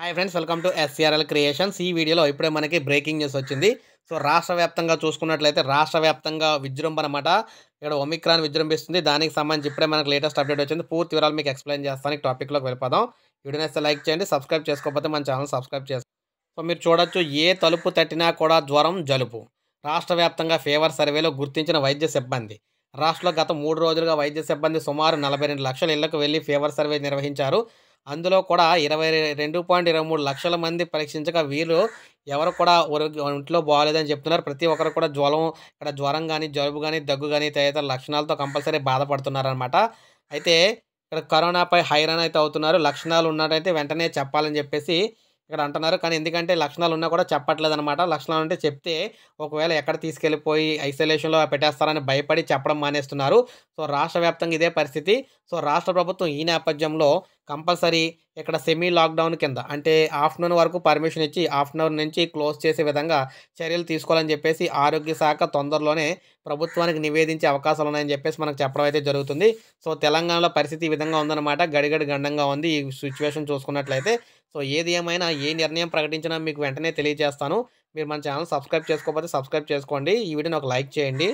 hi friends welcome to SCRL creations ఈ వీడియోలో ఇప్పుడే మనకి బ్రేకింగ్ న్యూస్ వచ్చింది సో రాష్ట్ర వ్యాప్తంగా చూసుకున్నట్లయితే రాష్ట్ర వ్యాప్తంగా విజృంభణ అనమాట ఇక్కడ ఒమిక్రాన్ విజృంభిస్తుంది దానికి సంబంధించి ఇప్పుడే మనకు లేటెస్ట్ అప్డేట్ వచ్చింది పూర్తి వివరాలు మీకు ఎక్స్ప్లెయిన్ చేస్తాను టాపిక్లోకి వెళ్ళిపోదాం వీడియో నచ్చితే లైక్ చేయండి సబ్స్క్రైబ్ చేసుకోకపోతే మన ఛానల్ సబ్స్క్రైబ్ చేసుకో సో మీరు చూడొచ్చు ఏ తలుపు తట్టినా కూడా జ్వరం జలుపు రాష్ట్ర వ్యాప్తంగా ఫీవర్ సర్వేలో గుర్తించిన వైద్య సిబ్బంది రాష్ట్రంలో గత మూడు రోజులుగా వైద్య సిబ్బంది సుమారు నలభై రెండు లక్షల ఇళ్లకు వెళ్ళి ఫీవర్ సర్వే నిర్వహించారు అందులో కూడా ఇరవై రెండు పాయింట్ ఇరవై మూడు లక్షల మంది పరీక్షించగా వీరు ఎవరు కూడా ఒంట్లో బాగాలేదని చెప్తున్నారు ప్రతి ఒక్కరు కూడా జ్వరం ఇక్కడ జ్వరం కానీ జలుబు కానీ దగ్గు కానీ తదితర లక్షణాలతో కంపల్సరీ బాధపడుతున్నారనమాట అయితే ఇక్కడ కరోనాపై హైరాన్ అయితే అవుతున్నారు లక్షణాలు ఉన్నట్టయితే వెంటనే చెప్పాలని చెప్పేసి ఇక్కడ అంటున్నారు కానీ ఎందుకంటే లక్షణాలు ఉన్నా కూడా చెప్పట్లేదు అనమాట లక్షణాలు అంటే చెప్తే ఒకవేళ ఎక్కడ తీసుకెళ్ళిపోయి ఐసోలేషన్లో పెట్టేస్తారని భయపడి చెప్పడం మానేస్తున్నారు సో రాష్ట్ర ఇదే పరిస్థితి సో రాష్ట్ర ప్రభుత్వం ఈ నేపథ్యంలో కంపల్సరీ ఇక్కడ సెమీ లాక్డౌన్ కింద అంటే ఆఫ్టర్నూన్ వరకు పర్మిషన్ ఇచ్చి ఆఫ్టర్నూన్ నుంచి క్లోజ్ చేసే విధంగా చర్యలు తీసుకోవాలని చెప్పేసి ఆరోగ్య శాఖ తొందరలోనే ప్రభుత్వానికి నివేదించే అవకాశాలు ఉన్నాయని చెప్పేసి మనకు చెప్పడం అయితే జరుగుతుంది సో తెలంగాణలో పరిస్థితి ఈ విధంగా ఉందన్నమాట గడిగడి గండంగా ఉంది ఈ సిచ్యువేషన్ చూసుకున్నట్లయితే సో ఏది ఏమైనా ఏ నిర్ణయం ప్రకటించినా మీకు వెంటనే తెలియజేస్తాను మీరు మన ఛానల్ సబ్స్క్రైబ్ చేసుకోకపోతే సబ్స్క్రైబ్ చేసుకోండి ఈ వీడియోని ఒక లైక్ చేయండి